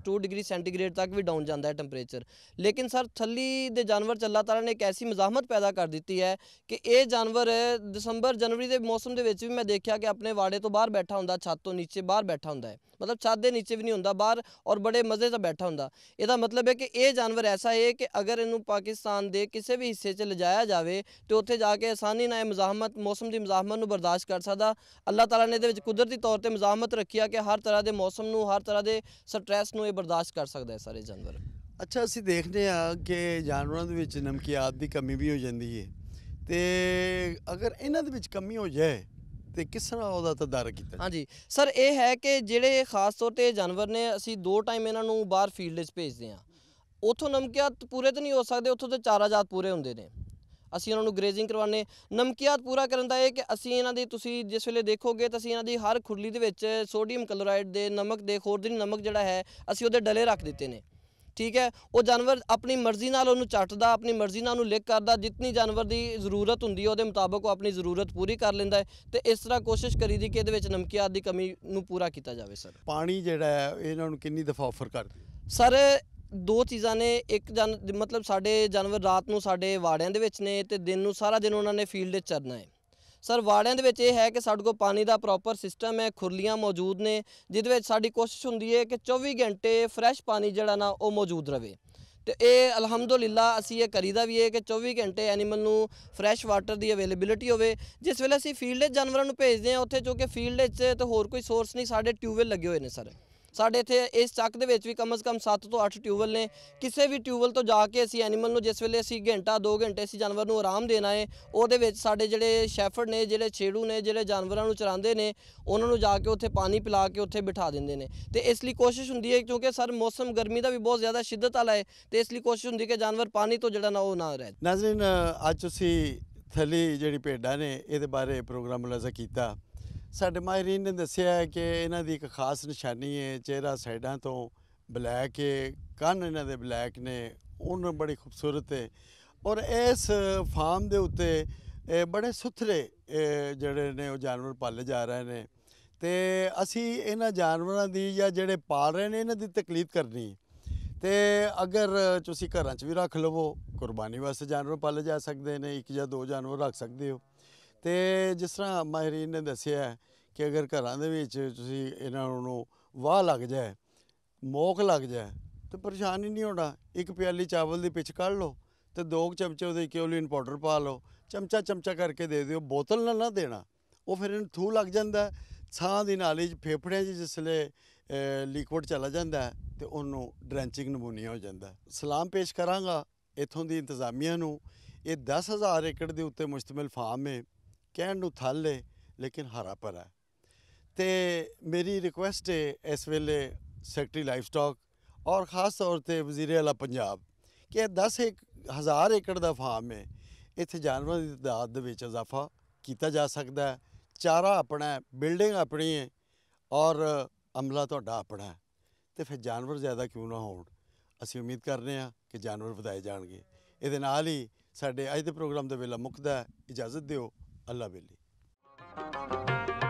2 ਡਿਗਰੀ ਸੈਂਟੀਗ੍ਰੇਡ ਤੱਕ ਵੀ ਡਾਊਨ ਜਾਂਦਾ ਹੈ ਟੈਂਪਰੇਚਰ ਲੇਕਿਨ ਸਰ ਥੱਲੀ ਦੇ ਜਾਨਵਰ ਚੱਲਾ ਤਾਰਾ ਨੇ ਇੱਕ ਐਸੀ ਮਜ਼ਾਹਮਤ ਪੈਦਾ ਕਰ ਦਿੱਤੀ ਹੈ ਕਿ ਇਹ ਜਾਨਵਰ ਦਸੰਬਰ ਜਨਵਰੀ ਦੇ ਮੌਸਮ ਦੇ ਵਿੱਚ ਵੀ ਮੈਂ ਦੇਖਿਆ ਕਿ ਆਪਣੇ ਵਾੜੇ ਤੋਂ ਬਾਹਰ ਬੈਠਾ ਹੁੰਦਾ ਛੱਤ ਤੋਂ ਨੀਚੇ ਬਾਹਰ ਬੈਠਾ ਹੁੰਦਾ ਹੈ ਮਤਲਬ ਛੱਤ ਦੇ ਨੀਚੇ ਵੀ ਨਹੀਂ ਹੁੰਦਾ ਬਾਹਰ ਔਰ ਬੜੇ ਮਜ਼ੇ ਦਾ ਬੈਠਾ ਹੁੰਦਾ ਇਹਦਾ ਮਤਲਬ ਹੈ ਕਿ ਇਹ ਜਾਨਵਰ ਐਸਾ ਹੈ ਕਿ ਅਗਰ ਇਹਨੂੰ ਪਾਕਿਸਤਾਨ ਦੇ ਕਿਸੇ ਵੀ ਹਿੱਸੇ 'ਚ ਲਜਾਇਆ ਜਾਵੇ ਤੇ ਉੱਥੇ ਜਾ ਕੇ ਆਸਾਨੀ ਨਾਲ ਇਹ ਮਜ਼ਾਹਮਤ ਮੌਸਮ ਦੀ ਮਜ਼ਾਹਮਤ ਨੂੰ ਬਰਦਾਸ਼ਤ ਕਰ ਸਕਦਾ ਅੱਲਾਹ ਤਾਲਾ ਨੇ ਇਹਦੇ ਵਿੱਚ ਕੁਦਰਤੀ ਤੌਰ ਤੇ ਮਜ਼ਾਹਮਤ ਰੱਖੀ ਆ ਕਿ ਹਰ ਤਰ੍ਹਾਂ ਦੇ ਮੌਸਮ ਨੂੰ ਹਰ ਤਰ੍ਹਾਂ ਦੇ ਸਟ੍ਰੈਸ ਨੂੰ ਇਹ ਬਰਦਾਸ਼ਤ ਕਰ ਸਕਦਾ ਹੈ ਸਾਰੇ ਜਾਨਵਰ ਅੱਛਾ ਅਸੀਂ ਦੇਖਦੇ ਆ ਕਿ ਜਾਨਵਰਾਂ ਦੇ ਵਿੱਚ ਨਮਕੀਆਤ ਦੀ ਕਮੀ ਵੀ ਹੋ ਜਾਂਦੀ ਹੈ ਤੇ ਅਗਰ ਇਹਨਾਂ ਦੇ ਵਿੱਚ ਕਮੀ ਹੋ ਜਾਏ ਤੇ ਕਿਸ ਤਰ੍ਹਾਂ ਉਹਦਾ ਤਦਾਰਕ ਕੀਤਾ ਹਾਂਜੀ ਸਰ ਇਹ ਹੈ ਕਿ ਜਿਹੜੇ ਖਾਸ ਤੌਰ ਤੇ ਜਾਨਵਰ ਨੇ ਅਸੀਂ ਦੋ ਟਾਈਮ ਇਹਨਾਂ ਨੂੰ ਬਾਹਰ ਫੀਲਡ 'ਚ ਭੇਜਦੇ ਆ ਉਥੋਂ ਨਮਕੀਆਤ ਪੂਰੇ ਤਾਂ ਨਹੀਂ ਹੋ ਸਕਦੇ ਉਥੋਂ ਤੇ ਚਾਰਾ ਜਾਤ ਪੂਰੇ ਹੁੰਦੇ ਨੇ ਅਸੀਂ ਉਹਨਾਂ ਨੂੰ ਗ੍ਰੇਜ਼ਿੰਗ ਕਰਵਾਉਂਦੇ ਨਮਕੀਆਤ ਪੂਰਾ ਕਰਨ ਦਾ ਇਹ ਕਿ ਅਸੀਂ ਇਹਨਾਂ ਦੀ ਤੁਸੀਂ ਜਿਸ ਵੇਲੇ ਦੇਖੋਗੇ ਤਾਂ ਅਸੀਂ ਇਹਨਾਂ ਦੀ ਹਰ ਖੁਰਲੀ ਦੇ ਵਿੱਚ ਸੋਡੀਅਮ ਕਲੋਰਾਈਡ ਦੇ ਨਮਕ ਦੇ ਦੇ ਨਮਕ ਜਿਹੜਾ ਹੈ ਅਸੀਂ ਉਹਦੇ ਡਲੇ ਰੱਖ ਦਿੱਤੇ ਨੇ ਠੀਕ ਹੈ ਉਹ ਜਾਨਵਰ ਆਪਣੀ ਮਰਜ਼ੀ ਨਾਲ ਉਹਨੂੰ ਚੱਟਦਾ ਆਪਣੀ ਮਰਜ਼ੀ ਨਾਲ ਉਹਨੂੰ ਲਿਕ ਕਰਦਾ ਜਿੰਨੀ ਜਾਨਵਰ ਦੀ ਜ਼ਰੂਰਤ ਹੁੰਦੀ ਹੈ ਉਹਦੇ ਮੁਤਾਬਕ ਉਹ ਆਪਣੀ ਜ਼ਰੂਰਤ ਪੂਰੀ ਕਰ ਲੈਂਦਾ ਹੈ ਤੇ ਇਸ ਤਰ੍ਹਾਂ ਕੋਸ਼ਿਸ਼ ਕਰੀ ਦੀ ਕਿ ਇਹਦੇ ਵਿੱਚ ਨਮਕੀਆਤ ਦੀ ਕਮੀ ਨੂੰ ਪੂਰਾ ਕੀਤਾ ਜਾਵੇ ਸਰ ਪਾਣੀ ਜਿਹੜਾ ਹੈ ਇਹਨਾਂ ਨੂੰ ਕਿੰਨੀ ਦਫਾ ਆਫਰ ਕਰਦੇ ਸਰ ਦੋ ਚੀਜ਼ਾਂ ਨੇ ਇੱਕ ਜਨ ਮਤਲਬ ਸਾਡੇ ਜਾਨਵਰ ਰਾਤ ਨੂੰ ਸਾਡੇ ਵਾੜਿਆਂ ਦੇ ਵਿੱਚ ਨੇ ਤੇ ਦਿਨ ਨੂੰ ਸਾਰਾ ਦਿਨ ਉਹਨਾਂ ਨੇ ਫੀਲਡ 'ਚ ਚਰਨਾ ਹੈ ਸਰ ਵਾੜਿਆਂ ਦੇ ਵਿੱਚ ਇਹ ਹੈ ਕਿ ਸਾਡੇ ਕੋਲ ਪਾਣੀ ਦਾ ਪ੍ਰੋਪਰ ਸਿਸਟਮ ਹੈ ਖੁਰਲੀਆਂ ਮੌਜੂਦ ਨੇ ਜਿਹਦੇ ਵਿੱਚ ਸਾਡੀ ਕੋਸ਼ਿਸ਼ ਹੁੰਦੀ ਹੈ ਕਿ 24 ਘੰਟੇ ਫਰੈਸ਼ ਪਾਣੀ ਜਿਹੜਾ ਨਾ ਉਹ ਮੌਜੂਦ ਰਵੇ ਤੇ ਇਹ ਅਲਹਮਦੁਲਿਲਾ ਅਸੀਂ ਇਹ ਕਰੀਦਾ ਵੀ ਹੈ ਕਿ 24 ਘੰਟੇ ਐਨੀਮਲ ਨੂੰ ਫਰੈਸ਼ ਵਾਟਰ ਦੀ ਅਵੇਲੇਬਿਲਟੀ ਹੋਵੇ ਜਿਸ ਵੇਲੇ ਅਸੀਂ ਫੀਲਡ ਦੇ ਜਾਨਵਰਾਂ ਨੂੰ ਭੇਜਦੇ ਹਾਂ ਉੱਥੇ ਜੋ ਕਿ ਫੀਲਡ ਵਿੱਚ ਤੇ ਹੋਰ ਕੋਈ ਸੋਰਸ ਨਹੀਂ ਸਾਡੇ ਟਿਊਬਵੈਲ ਲੱਗੇ ਹੋਏ ਨੇ ਸਰ ਸਾਡੇ ਇੱਥੇ ਇਸ ਚੱਕ ਦੇ ਵਿੱਚ ਵੀ ਕਮ ਸੇ ਕਮ 7 ਤੋਂ 8 ਟਿਊਬਲ ਨੇ ਕਿਸੇ ਵੀ ਟਿਊਬਲ ਤੋਂ ਜਾ ਕੇ ਅਸੀਂ ਐਨੀਮਲ ਨੂੰ ਜਿਸ ਵੇਲੇ ਅਸੀਂ ਘੰਟਾ 2 ਘੰਟੇ ਅਸੀਂ ਜਾਨਵਰ ਨੂੰ ਆਰਾਮ ਦੇਣਾ ਹੈ ਉਹਦੇ ਵਿੱਚ ਸਾਡੇ ਜਿਹੜੇ ਸ਼ੈਫਰਡ ਨੇ ਜਿਹੜੇ ਛੇੜੂ ਨੇ ਜਿਹੜੇ ਜਾਨਵਰਾਂ ਨੂੰ ਚਰਾਉਂਦੇ ਨੇ ਉਹਨਾਂ ਨੂੰ ਜਾ ਕੇ ਉੱਥੇ ਪਾਣੀ ਪਿਲਾ ਕੇ ਉੱਥੇ ਬਿਠਾ ਦਿੰਦੇ ਨੇ ਤੇ ਇਸ ਲਈ ਕੋਸ਼ਿਸ਼ ਹੁੰਦੀ ਹੈ ਕਿਉਂਕਿ ਸਰ ਮੌਸਮ ਗਰਮੀ ਦਾ ਵੀ ਬਹੁਤ ਜ਼ਿਆਦਾ ਸ਼ਿੱਦਤ ਵਾਲਾ ਹੈ ਤੇ ਇਸ ਲਈ ਕੋਸ਼ਿਸ਼ ਹੁੰਦੀ ਕਿ ਜਾਨਵਰ ਪਾਣੀ ਤੋਂ ਜਿਹੜਾ ਨਾ ਉਹ ਨਾ ਰਹੇ ਨਾਜ਼ਰੀਨ ਅੱਜ ਤੁਸੀਂ ਥਲੀ ਜਿਹੜੀ ਭੇਡਾਂ ਨੇ ਇਹਦੇ ਬਾਰੇ ਪ੍ਰੋਗਰਾਮ ਲਾਜ਼ਾ ਕੀਤਾ ਸਾਡੇ ਮਾਹਿਰਾਂ ਨੇ ਦੱਸਿਆ ਹੈ ਕਿ ਇਹਨਾਂ ਦੀ ਇੱਕ ਖਾਸ ਨਿਸ਼ਾਨੀ ਹੈ ਚਿਹਰਾ ਸਾਈਡਾਂ ਤੋਂ ਬਲੈਕ ਹੈ ਕੰਨ ਇਹਨਾਂ ਦੇ ਬਲੈਕ ਨੇ ਉਹਨਾਂ ਬੜੀ ਖੂਬਸੂਰਤ ਹੈ ਔਰ ਇਸ ਫਾਰਮ ਦੇ ਉੱਤੇ ਬੜੇ ਸੁਥਰੇ ਜਿਹੜੇ ਨੇ ਉਹ ਜਾਨਵਰ ਪਾਲੇ ਜਾ ਰਹੇ ਨੇ ਤੇ ਅਸੀਂ ਇਹਨਾਂ ਜਾਨਵਰਾਂ ਦੀ ਜਾਂ ਜਿਹੜੇ ਪਾਲ ਰਹੇ ਨੇ ਇਹਨਾਂ ਦੀ ਤਕਲੀਫ ਕਰਨੀ ਤੇ ਅਗਰ ਤੁਸੀਂ ਘਰਾਂ 'ਚ ਵੀ ਰੱਖ ਲਵੋ ਕੁਰਬਾਨੀ ਵਾਸਤੇ ਜਾਨਵਰ ਪਾਲੇ ਜਾ ਸਕਦੇ ਨੇ ਇੱਕ ਜਾਂ ਦੋ ਜਾਨਵਰ ਰੱਖ ਸਕਦੇ ਹੋ ਤੇ ਜਿਸ ਤਰ੍ਹਾਂ ਮਾਹਰੀਨ ਨੇ ਦੱਸਿਆ ਕਿ ਅਗਰ ਘਰਾਂ ਦੇ ਵਿੱਚ ਤੁਸੀਂ ਇਹਨਾਂ ਨੂੰ ਵਾਹ ਲੱਗ ਜਾਏ ਮੋਕ ਲੱਗ ਜਾਏ ਤੇ ਪਰੇਸ਼ਾਨ ਹੀ ਨਹੀਂ ਹੋਣਾ ਇੱਕ ਪਿਆਲੀ ਚਾਵਲ ਦੀ ਪਿੱਛ ਕੱਢ ਲਓ ਤੇ ਦੋ ਚਮਚੇ ਉਹਦੇ ਕਿਓਲਿਨ ਪਾਊਡਰ ਪਾ ਲਓ ਚਮਚਾ ਚਮਚਾ ਕਰਕੇ ਦੇ ਦਿਓ ਬੋਤਲ ਨਾਲ ਨਾ ਦੇਣਾ ਉਹ ਫਿਰ ਇਹਨੂੰ ਥੂ ਲੱਗ ਜਾਂਦਾ ਸਾਹ ਦੀ ਨਾਲੀ 'ਚ ਫੇਫੜਿਆਂ 'ਚ ਜਿਸਲੇ ਲਿਕਵਿਡ ਚਲਾ ਜਾਂਦਾ ਤੇ ਉਹਨੂੰ ਡ੍ਰੈਂਚਿੰਗ ਨਮੂਨੀਆ ਹੋ ਜਾਂਦਾ ਸਲਾਮ ਪੇਸ਼ ਕਰਾਂਗਾ ਇਥੋਂ ਦੀ ਇੰਤਜ਼ਾਮੀਆਂ ਨੂੰ ਇਹ 10000 ਏਕੜ ਦੇ ਉੱਤੇ ਮੁਸ਼ਤਮਲ ਫਾਰਮ ਹੈ ਕਹਿਣ ਨੂੰ ਥੱਲ ਹੈ ਲੇਕਿਨ ਹਰਾ ਭਰਾ ਤੇ ਮੇਰੀ ਰਿਕੁਐਸਟ ਹੈ ਇਸ ਵੇਲੇ ਸੈਕਟਰੀ ਲਾਈਫਸਟਾਕ ਔਰ ਖਾਸ ਤੌਰ ਤੇ ਵਜ਼ੀਰ ਆਲਾ ਪੰਜਾਬ ਕਿ 10 1000 ਏਕੜ ਦਾ ਫਾਰਮ ਹੈ ਇੱਥੇ ਜਾਨਵਰਾਂ ਦੀ ਤਦਾਦ ਦੇ ਵਿੱਚ ਇਜ਼ਾਫਾ ਕੀਤਾ ਜਾ ਸਕਦਾ ਹੈ ਚਾਰਾ ਆਪਣਾ ਬਿਲਡਿੰਗ ਆਪਣੀ ਹੈ ਔਰ ਅਮਲਾ ਤੁਹਾਡਾ ਆਪਣਾ ਤੇ ਫਿਰ ਜਾਨਵਰ ਜ਼ਿਆਦਾ ਕਿਉਂ ਨਾ ਹੋਣ ਅਸੀਂ ਉਮੀਦ ਰਹੇ ਹਾਂ ਕਿ ਜਾਨਵਰ ਵਧਾਏ ਜਾਣਗੇ ਇਹਦੇ ਨਾਲ ਹੀ ਸਾਡੇ ਅੱਜ ਦੇ ਪ੍ਰੋਗਰਾਮ ਦਾ ਵੇਲਾ ਮੁੱਕਦਾ ਇਜਾਜ਼ਤ ਦਿਓ Allah belli.